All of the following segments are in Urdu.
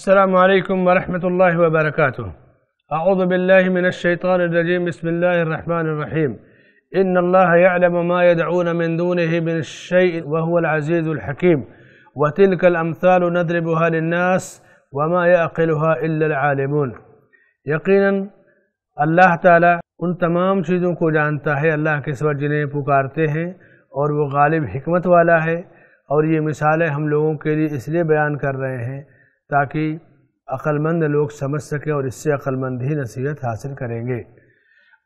السلام عليكم ورحمة الله وبركاته أعوذ بالله من الشيطان الرجيم بسم الله الرحمن الرحيم إن الله يعلم ما يدعون من دونه من الشيء وهو العزيز الحكيم وتلك الأمثال نضربها للناس وما يأقلها إلا العالمون يقينا الله تعالى ان تمام چیزوں کو جانتا ہے اللہ کے سوا جنہیں پکارتے ہیں اور وہ غالب حکمت والا ہے اور یہ مثالیں ہم لوگوں کے لیے اس لیے بیان کر رہے ہیں تاکہ مند لوگ سمجھ سکیں اور اس سے مند ہی نصیحت حاصل کریں گے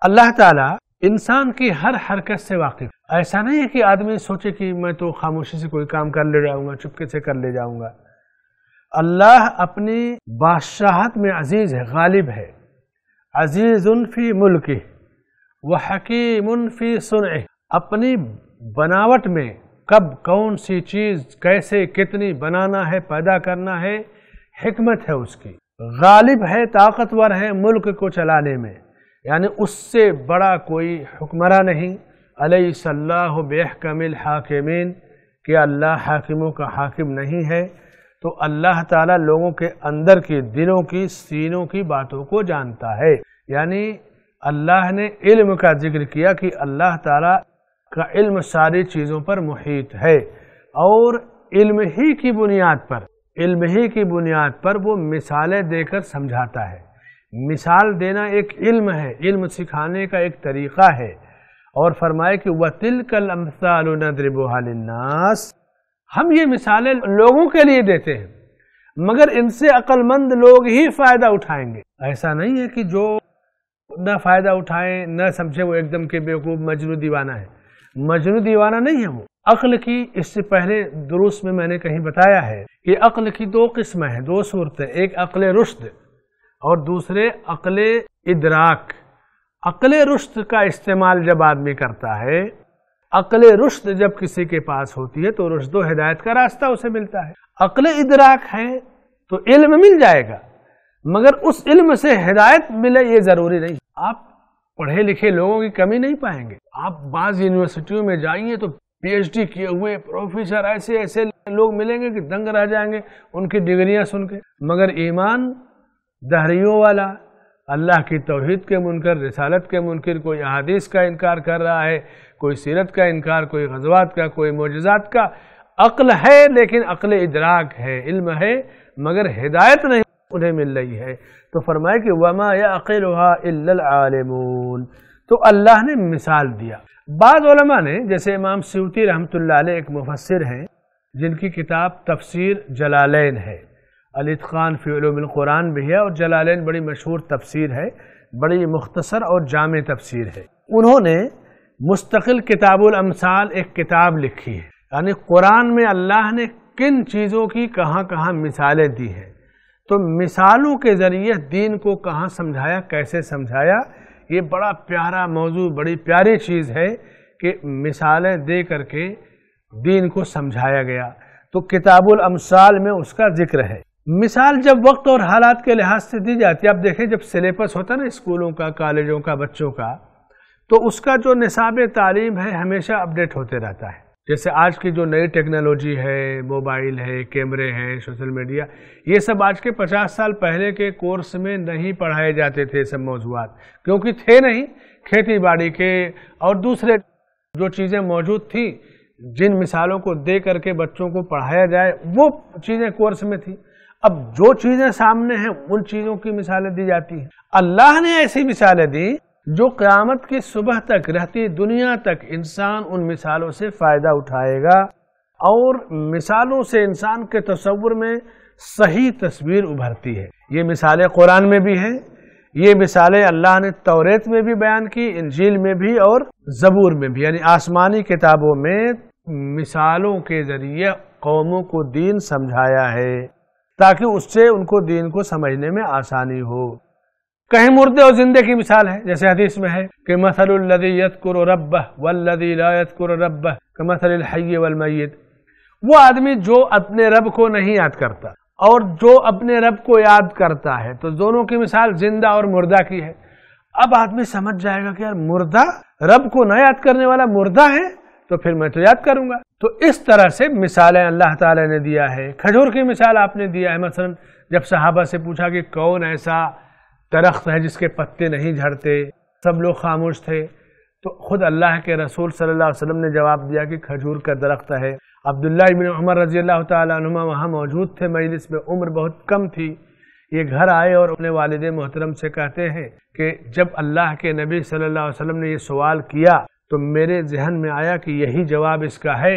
اللہ تعالیٰ انسان کی ہر حرکت سے واقف ایسا نہیں ہے کہ آدمی سوچے کہ میں تو خاموشی سے کوئی کام کر لے جاؤں گا چپکے سے کر لے جاؤں گا اللہ اپنی بادشاہت میں عزیز ہے غالب ہے عزیز فی ملک وہ حکیم فی سن اپنی بناوٹ میں کب کون سی چیز کیسے کتنی بنانا ہے پیدا کرنا ہے حکمت ہے اس کی غالب ہے طاقتور ہے ملک کو چلانے میں یعنی اس سے بڑا کوئی حکمراں نہیں علیہ صلاح اللہ بحکم الحاکمین کہ اللہ حاکموں کا حاکم نہیں ہے تو اللہ تعالیٰ لوگوں کے اندر کے دلوں کی سینوں کی باتوں کو جانتا ہے یعنی اللہ نے علم کا ذکر کیا کہ اللہ تعالیٰ کا علم ساری چیزوں پر محیط ہے اور علم ہی کی بنیاد پر علم ہی کی بنیاد پر وہ مثالیں دے کر سمجھاتا ہے مثال دینا ایک علم ہے علم سکھانے کا ایک طریقہ ہے اور فرمائے کہ ہم یہ مثالیں لوگوں کے لیے دیتے ہیں مگر ان سے مند لوگ ہی فائدہ اٹھائیں گے ایسا نہیں ہے کہ جو نہ فائدہ اٹھائیں نہ سمجھے وہ ایک دم کے بیوقوف مجنو دیوانہ ہے مجنو دیوانہ نہیں ہے وہ عقل کی اس سے پہلے دروس میں میں نے کہیں بتایا ہے کہ عقل کی دو قسمیں ہیں دو صورتیں ایک عقل رشد اور دوسرے عقل ادراک عقل رشد کا استعمال جب آدمی کرتا ہے عقل رشد جب کسی کے پاس ہوتی ہے تو رشد و ہدایت کا راستہ اسے ملتا ہے عقل ادراک ہے تو علم مل جائے گا مگر اس علم سے ہدایت ملے یہ ضروری نہیں آپ پڑھے لکھے لوگوں کی کمی نہیں پائیں گے آپ بعض یونیورسٹیوں میں جائیں گے تو پی ایچ ڈی کیے ہوئے پروفیسر ایسے ایسے لوگ ملیں گے کہ دنگ رہ جائیں گے ان کی ڈگریاں سن کے مگر ایمان دہریوں والا اللہ کی توحید کے منکر رسالت کے منکر کوئی احادیث کا انکار کر رہا ہے کوئی سیرت کا انکار کوئی غزوات کا کوئی معجزات کا عقل ہے لیکن عقل ادراک ہے علم ہے مگر ہدایت نہیں انہیں مل رہی ہے تو فرمائے کہ وما یا عقیل تو اللہ نے مثال دیا بعض علماء نے جیسے امام سیوتی رحمت اللہ علیہ ایک مفسر ہیں جن کی کتاب تفسیر جلالین ہے علی خان فی علوم القرآن بھی ہے اور جلالین بڑی مشہور تفسیر ہے بڑی مختصر اور جامع تفسیر ہے انہوں نے مستقل کتاب الامثال ایک کتاب لکھی ہے یعنی قرآن میں اللہ نے کن چیزوں کی کہاں کہاں مثالیں دی ہیں تو مثالوں کے ذریعے دین کو کہاں سمجھایا کیسے سمجھایا یہ بڑا پیارا موضوع بڑی پیاری چیز ہے کہ مثالیں دے کر کے دین کو سمجھایا گیا تو کتاب الامثال میں اس کا ذکر ہے مثال جب وقت اور حالات کے لحاظ سے دی جاتی ہے آپ دیکھیں جب سلیبس ہوتا نا اسکولوں کا کالجوں کا بچوں کا تو اس کا جو نصاب تعلیم ہے ہمیشہ اپ ڈیٹ ہوتے رہتا ہے جیسے آج کی جو نئی ٹیکنالوجی ہے موبائل ہے کیمرے ہیں سوشل میڈیا یہ سب آج کے پچاس سال پہلے کے کورس میں نہیں پڑھائے جاتے تھے سب موضوعات کیونکہ تھے نہیں کھیتی باڑی کے اور دوسرے جو چیزیں موجود تھیں جن مثالوں کو دے کر کے بچوں کو پڑھایا جائے وہ چیزیں کورس میں تھی اب جو چیزیں سامنے ہیں ان چیزوں کی مثالیں دی جاتی ہیں اللہ نے ایسی مثالیں دی جو قیامت کی صبح تک رہتی دنیا تک انسان ان مثالوں سے فائدہ اٹھائے گا اور مثالوں سے انسان کے تصور میں صحیح تصویر ابھرتی ہے یہ مثالیں قرآن میں بھی ہیں یہ مثالیں اللہ نے توریت میں بھی بیان کی انجیل میں بھی اور زبور میں بھی یعنی آسمانی کتابوں میں مثالوں کے ذریعے قوموں کو دین سمجھایا ہے تاکہ اس سے ان کو دین کو سمجھنے میں آسانی ہو کہیں مردے اور زندے کی مثال ہے جیسے حدیث میں ہے کہ مثل الذي يذكر يذكر ربه ربه والذي لا كمثل الحي والميت وہ آدمی جو اپنے رب کو نہیں یاد کرتا اور جو اپنے رب کو یاد کرتا ہے تو دونوں کی مثال زندہ اور مردہ کی ہے اب آدمی سمجھ جائے گا کہ یار مردہ رب کو نہ یاد کرنے والا مردہ ہے تو پھر میں تو یاد کروں گا تو اس طرح سے مثالیں اللہ تعالی نے دیا ہے کھجور کی مثال آپ نے دیا ہے مثلا جب صحابہ سے پوچھا کہ کون ایسا درخت ہے جس کے پتے نہیں جھڑتے سب لوگ خاموش تھے تو خود اللہ کے رسول صلی اللہ علیہ وسلم نے جواب دیا کہ کھجور کا درخت ہے عبداللہ ابن رضی اللہ تعالیٰ عنہ وہاں موجود تھے مجلس میں عمر بہت کم تھی یہ گھر آئے اور اپنے والد محترم سے کہتے ہیں کہ جب اللہ کے نبی صلی اللہ علیہ وسلم نے یہ سوال کیا تو میرے ذہن میں آیا کہ یہی جواب اس کا ہے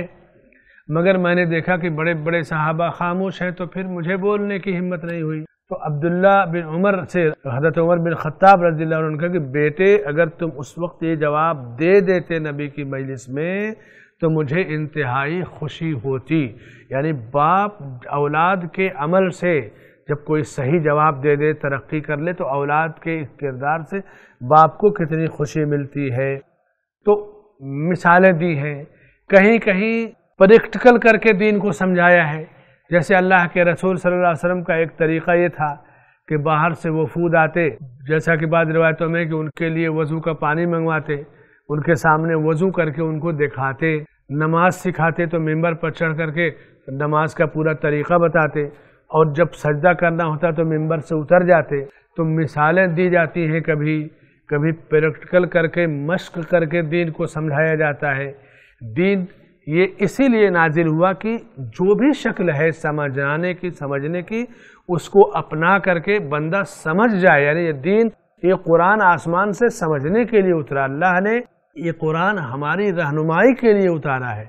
مگر میں نے دیکھا کہ بڑے بڑے صحابہ خاموش ہیں تو پھر مجھے بولنے کی ہمت نہیں ہوئی تو عبداللہ بن عمر سے حضرت عمر بن خطاب رضی اللہ عنہ نے کہا کہ بیٹے اگر تم اس وقت یہ جواب دے دیتے نبی کی مجلس میں تو مجھے انتہائی خوشی ہوتی یعنی باپ اولاد کے عمل سے جب کوئی صحیح جواب دے دے ترقی کر لے تو اولاد کے کردار سے باپ کو کتنی خوشی ملتی ہے تو مثالیں دی ہیں کہیں کہیں پریکٹیکل کر کے دین کو سمجھایا ہے جیسے اللہ کے رسول صلی اللہ علیہ وسلم کا ایک طریقہ یہ تھا کہ باہر سے وہ فود آتے جیسا کہ بعض روایتوں میں کہ ان کے لیے وضو کا پانی منگواتے ان کے سامنے وضو کر کے ان کو دکھاتے نماز سکھاتے تو ممبر پر چڑھ کر کے نماز کا پورا طریقہ بتاتے اور جب سجدہ کرنا ہوتا تو ممبر سے اتر جاتے تو مثالیں دی جاتی ہیں کبھی کبھی پریکٹیکل کر کے مشق کر کے دین کو سمجھایا جاتا ہے دین یہ اسی لیے نازل ہوا کہ جو بھی شکل ہے سمجھانے کی سمجھنے کی اس کو اپنا کر کے بندہ سمجھ جائے یعنی یہ دین یہ قرآن آسمان سے سمجھنے کے لیے اترا اللہ نے یہ قرآن ہماری رہنمائی کے لیے اتارا ہے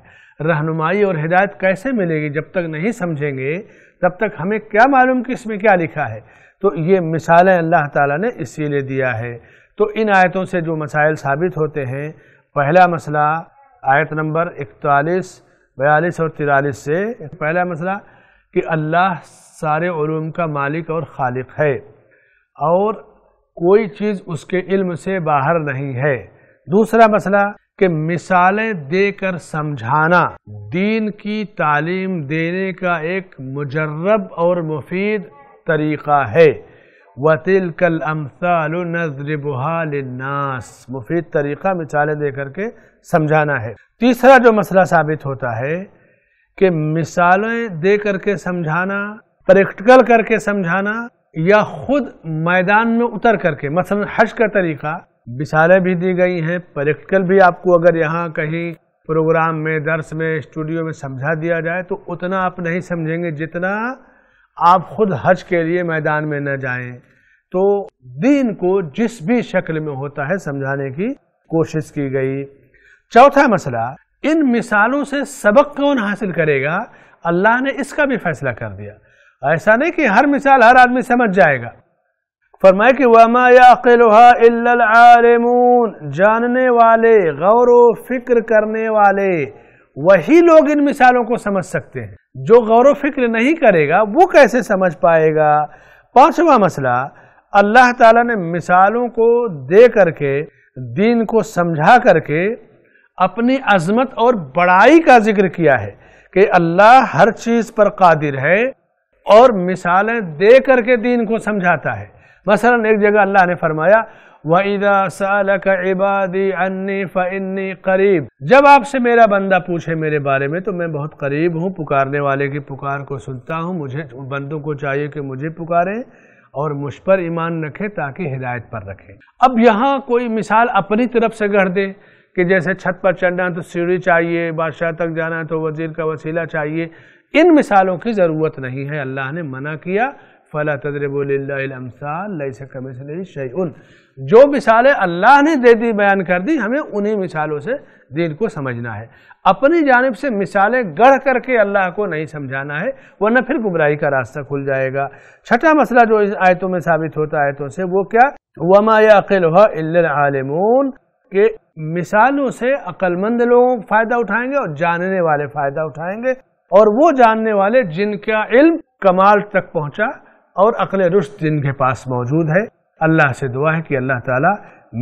رہنمائی اور ہدایت کیسے ملے گی جب تک نہیں سمجھیں گے تب تک ہمیں کیا معلوم کہ اس میں کیا لکھا ہے تو یہ مثالیں اللہ تعالیٰ نے اسی لیے دیا ہے تو ان آیتوں سے جو مسائل ثابت ہوتے ہیں پہلا مسئلہ آیت نمبر اکتالیس بیالیس اور تیرالیس سے پہلا مسئلہ کہ اللہ سارے علوم کا مالک اور خالق ہے اور کوئی چیز اس کے علم سے باہر نہیں ہے دوسرا مسئلہ کہ مثالیں دے کر سمجھانا دین کی تعلیم دینے کا ایک مجرب اور مفید طریقہ ہے وَتِلْكَ الْأَمْثَالُ نَذْرِبُهَا لِلنَّاسِ مفید طریقہ مثالیں دے کر کے سمجھانا ہے تیسرا جو مسئلہ ثابت ہوتا ہے کہ مثالیں دے کر کے سمجھانا پریکٹیکل کر کے سمجھانا یا خود میدان میں اتر کر کے مثلا حج کا طریقہ مثالیں بھی دی گئی ہیں پریکٹیکل بھی آپ کو اگر یہاں کہیں پروگرام میں درس میں اسٹوڈیو میں سمجھا دیا جائے تو اتنا آپ نہیں سمجھیں گے جتنا آپ خود حج کے لیے میدان میں نہ جائیں تو دین کو جس بھی شکل میں ہوتا ہے سمجھانے کی کوشش کی گئی چوتھا مسئلہ ان مثالوں سے سبق کون حاصل کرے گا اللہ نے اس کا بھی فیصلہ کر دیا ایسا نہیں کہ ہر مثال ہر آدمی سمجھ جائے گا فرمائے کہ جاننے والے غور و فکر کرنے والے وہی لوگ ان مثالوں کو سمجھ سکتے ہیں جو غور و فکر نہیں کرے گا وہ کیسے سمجھ پائے گا پانچواں مسئلہ اللہ تعالیٰ نے مثالوں کو دے کر کے دین کو سمجھا کر کے اپنی عظمت اور بڑائی کا ذکر کیا ہے کہ اللہ ہر چیز پر قادر ہے اور مثالیں دے کر کے دین کو سمجھاتا ہے مثلا ایک جگہ اللہ نے فرمایا وَإِذَا فَإِنِّي قَرِيب جب آپ سے میرا بندہ پوچھے میرے بارے میں تو میں بہت قریب ہوں پکارنے والے کی پکار کو سنتا ہوں مجھے بندوں کو چاہیے کہ مجھے پکاریں اور مجھ پر ایمان رکھے تاکہ ہدایت پر رکھے اب یہاں کوئی مثال اپنی طرف سے گھڑ دے کہ جیسے چھت پر چڑھنا ہے تو سیڑھی چاہیے بادشاہ تک جانا ہے تو وزیر کا وسیلہ چاہیے ان مثالوں کی ضرورت نہیں ہے اللہ نے منع کیا فلاب جو مثالیں اللہ نے دے دی بیان کر دی ہمیں انہی مثالوں سے دین کو سمجھنا ہے اپنی جانب سے مثالیں گڑھ کر کے اللہ کو نہیں سمجھانا ہے ورنہ پھر گمراہی کا راستہ کھل جائے گا چھٹا مسئلہ جو آیتوں میں ثابت ہوتا ہے آیتوں سے وہ کیا وماقل کہ مثالوں سے مند لوگوں فائدہ اٹھائیں گے اور جاننے والے فائدہ اٹھائیں گے اور وہ جاننے والے جن کا علم کمال تک پہنچا اور عقل رشت جن کے پاس موجود ہے اللہ سے دعا ہے کہ اللہ تعالیٰ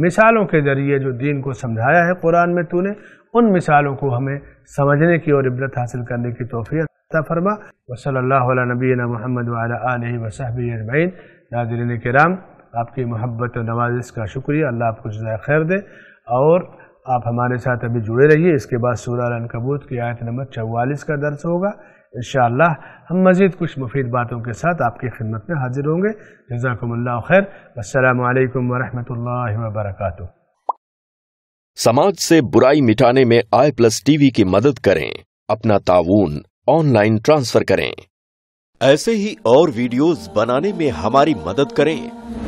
مثالوں کے ذریعے جو دین کو سمجھایا ہے قرآن میں تو نے ان مثالوں کو ہمیں سمجھنے کی اور عبرت حاصل کرنے کی عطا فرما وصلی اللہ علیہ محمد کرام آپ کی محبت و نوازش کا شکریہ اللہ آپ کو جزائے خیر دے اور آپ ہمارے ساتھ ابھی جڑے رہیے اس کے بعد سورہ کی آیت چوالیس کا درس ہوگا انشاءاللہ ہم مزید کچھ مفید باتوں کے ساتھ آپ کی خدمت میں حاضر ہوں گے جزاکم اللہ خیر علیکم ورحمۃ اللہ وبرکاتہ سماج سے برائی مٹانے میں آئی پلس ٹی وی کی مدد کریں اپنا تعاون آن لائن ٹرانسفر کریں ایسے ہی اور ویڈیوز بنانے میں ہماری مدد کریں